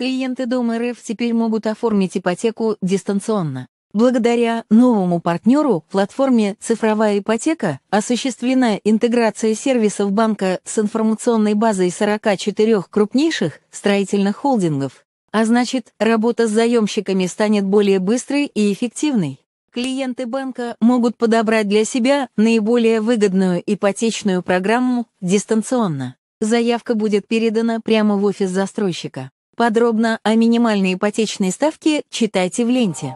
Клиенты Дома РФ теперь могут оформить ипотеку дистанционно. Благодаря новому партнеру платформе «Цифровая ипотека» осуществлена интеграция сервисов банка с информационной базой 44 крупнейших строительных холдингов, а значит, работа с заемщиками станет более быстрой и эффективной. Клиенты банка могут подобрать для себя наиболее выгодную ипотечную программу дистанционно. Заявка будет передана прямо в офис застройщика. Подробно о минимальной ипотечной ставке читайте в ленте.